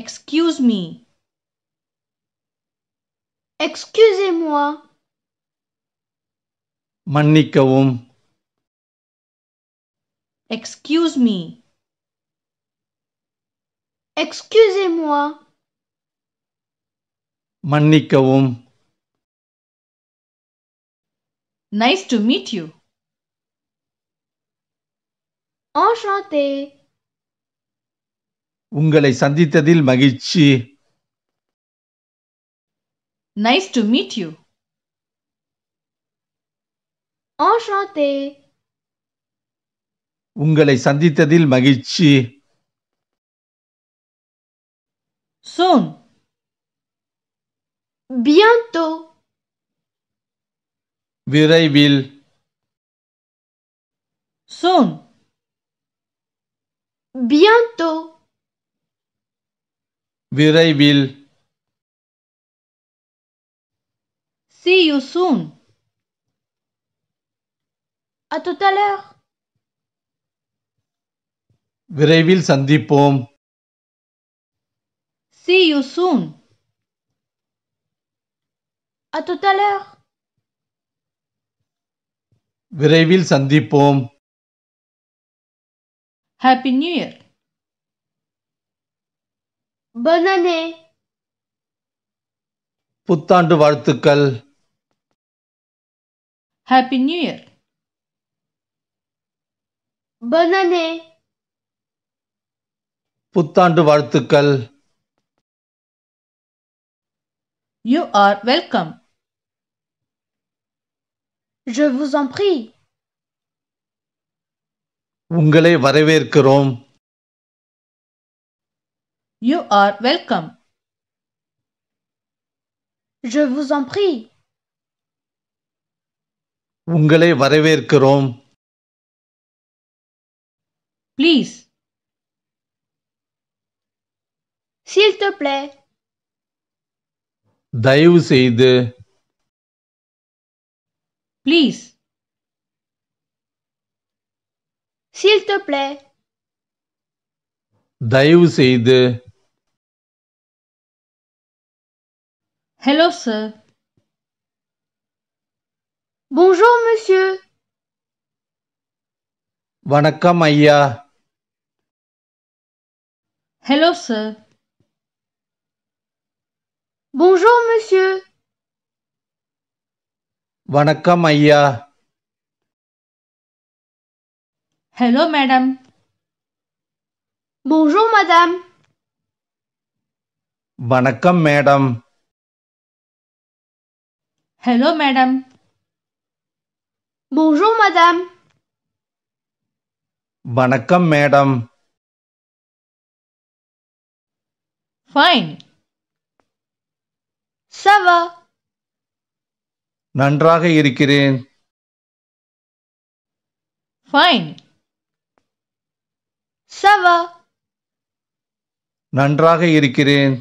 Excuse me. Excusez-moi. மன்னிக்கவும் Excuse me. Excusez-moi. மன்னிக்கவும் Nice to meet you. Enchanté. உங்களை சந்தித்ததில் மகிழ்ச்சி நைஸ் டு மீட் யூ ஓஷாத்தே உங்களை சந்தித்ததில் மகிழ்ச்சி சோன் பியாந்தோ விரைவில் சோன் பியாந்தோ விரைவில் See you soon. À tout à l'heure. விரைவில் சந்திப்போம் See you soon. À tout à l'heure. விரைவில் சந்திப்போம் Happy New Year. Bonne année. புத்தாண்டு வாழ்த்துக்கள் happy new year Bonne année. புத்தாண்டு வாழ்த்துக்கள் you are welcome Je vous en prie. உங்களை வரவேற்கிறோம் You are welcome. Je vous en prie. உங்களை வரவேற்கிறோம் Please. S'il te plaît. தயவு செய்து Please. S'il te plaît. தயவு செய்து Hello, sir. Bonjour, monsieur. வணக்கம் ஐயா Hello, sir. Bonjour, monsieur. வணக்கம் ஐயா Hello, madam. Bonjour, madame. வணக்கம் madam. Hello, madam. Bonjour, madame. வணக்கம் மேடம் ஃபைன் சவா நன்றாக இருக்கிறேன் ஃபைன் சவா நன்றாக இருக்கிறேன்